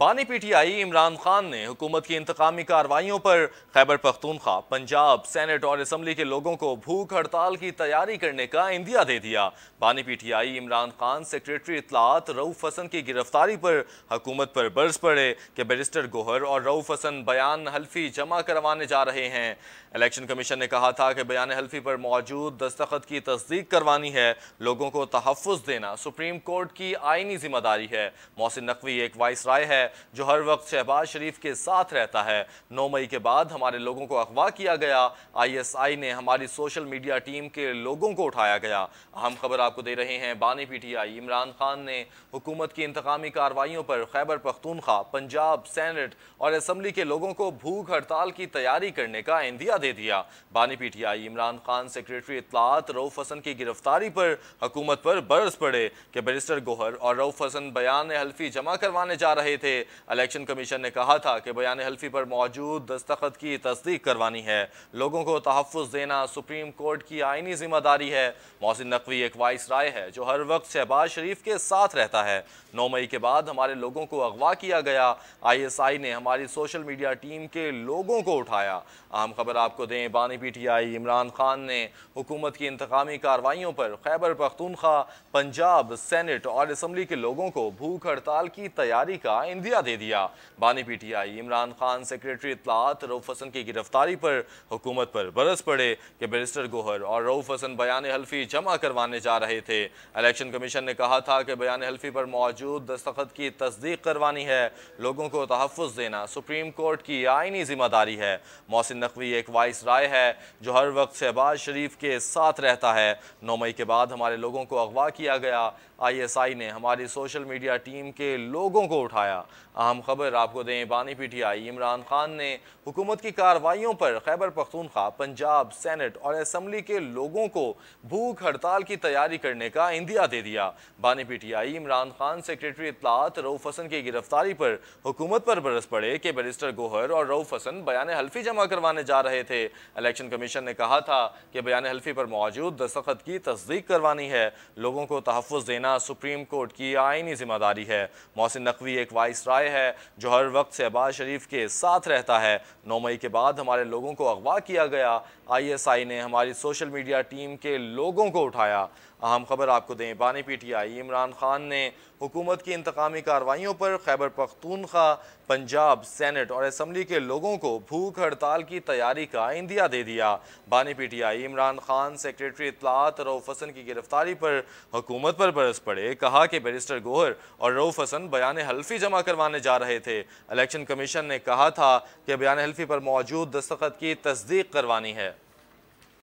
बानी पीटीआई इमरान खान ने हुकूमत की इंतकामी कार्रवाइयों पर खैबर पख्तूनख्वा पंजाब सेनेट और इसम्बली के लोगों को भूख हड़ताल की तैयारी करने का इंदिया दे दिया बानी पीटीआई इमरान खान सेक्रेटरी इतलात रऊफ हसन की गिरफ्तारी पर हुकूमत पर बर्स पड़े कि बैरिस्टर गोहर और रऊफ हसन बयान हल्फी जमा करवाने जा रहे हैं इलेक्शन कमीशन ने कहा था कि बयान हल्फी पर मौजूद दस्तखत की तस्दीक करवानी है लोगों को तहफ़ देना सुप्रीम कोर्ट की आइनी जिम्मेदारी है मोहसिन नकवी एक वाइस राय है जो हर वक्त शहबाज शरीफ के साथ रहता है नौ मई के बाद हमारे लोगों को अगवा किया गया आईएसआई ने हमारी सोशल मीडिया टीम के लोगों को उठाया गया अहम खबर आपको दे रहे हैं बानी पीटीआई इमरान खान ने हुकूमत की इंतकामी कार्रवाइयों पर खैबर पख्तूनखा पंजाब सैनट और असम्बली के लोगों को भूख हड़ताल की तैयारी करने का इंदिया दे दिया बानी पीटीआई इमरान खान सेक्रेटरी इतलात रऊफ हसन की गिरफ्तारी पर हुकूमत पर बरस पड़े कि बैरिस्टर गोहर और रऊफ हसन बयान हल्फी जमा करवाने जा रहे थे इलेक्शन कमीशन ने कहा था कि बयान हल्फी पर मौजूद दस्तखत की तस्दीक करवानी है लोगों को तहफ़ देना सुप्रीम कोर्ट की आइनी जिम्मेदारी है मोहसिन नकवी एक वाइस राय है जो हर वक्त शहबाज शरीफ के साथ रहता है नौ मई के बाद हमारे लोगों को अगवा किया गया आई एस आई ने हमारी सोशल मीडिया टीम के लोगों को उठाया अहम खबर आपको दें बानी P T I Imran Khan ने हुकूमत की इंतकामी कार्रवाइयों पर खैबर पख्तूनख्वा पंजाब सेनेट और इसम्बली के लोगों को भूख हड़ताल की तैयारी का इंदिया अलविदा दे दिया बानी P T I Imran Khan secretary इतलात रऊफ़ हसन की गिरफ्तारी पर हुकूमत पर बरस पड़े कि बैरिस्टर गोहर और रऊफ़ हसन बयान हल्फी जमा करवाने जा रहे थे इलेक्शन कमीशन ने कहा था कि बयान हल्फी पर मौजूद दस्तखत की तस्दीक करवानी है लोगों को तहफ़ देना सुप्रीम कोर्ट की आइनी जिम्मेदारी है मोहसिन नकवी एक वाइस राय है जो हर वक्त शहबाज शरीफ के साथ रहता है नौ मई के बाद हमारे लोगों को अगवा किया गया आईएसआई ने हमारी सोशल मीडिया टीम के लोगों को उठाया अहम खबर आपको दें बानी P T I Imran Khan ने हुकूमत की कार्रवाइयों पर खैबर पख्तूनख्वा पंजाब सेनेट और असम्बली के लोगों को भूख हड़ताल की तैयारी करने का इंदिया दे दिया बानी P T I Imran Khan secretary इतलात रऊफ हसन की गिरफ्तारी पर हुकूमत पर बरस पड़े कि बैरिस्टर गोहर और रऊफ हसन बयान हल्फी जमा करवाने जा रहे थे इलेक्शन कमीशन ने कहा था कि बयान हल्फी पर मौजूद दस्तखत की तस्दीक करवानी है लोगों को तहफ़ देना सुप्रीम कोर्ट की आइनी जिम्मेदारी है मोहसिन नकवी एक वाइस राय है जो हर वक्त शहबाज शरीफ के साथ रहता है नौ मई के बाद हमारे लोगों को अगवा किया गया आईएसआई ने हमारी सोशल मीडिया टीम के लोगों को उठाया अहम खबर आपको दें बानी पीटीआई इमरान खान ने हुकूमत की इंतकामी कार्रवाइयों पर खैबर पख्तूनखा पंजाब सेनेट और असम्बली के लोगों को भूख हड़ताल की तैयारी का इंदिया दे दिया बानी पीटीआई इमरान खान सेक्रेटरी इतलात रऊफ हसन की गिरफ्तारी पर हुकूमत पर बरस पड़े कहा कि बैरिस्टर गोहर और रऊफ हसन बयान हल्फी जमा करवाने जा रहे थे इलेक्शन कमीशन ने कहा था कि बयान हल्फी पर मौजूद दस्तखत की तस्दीक करवानी है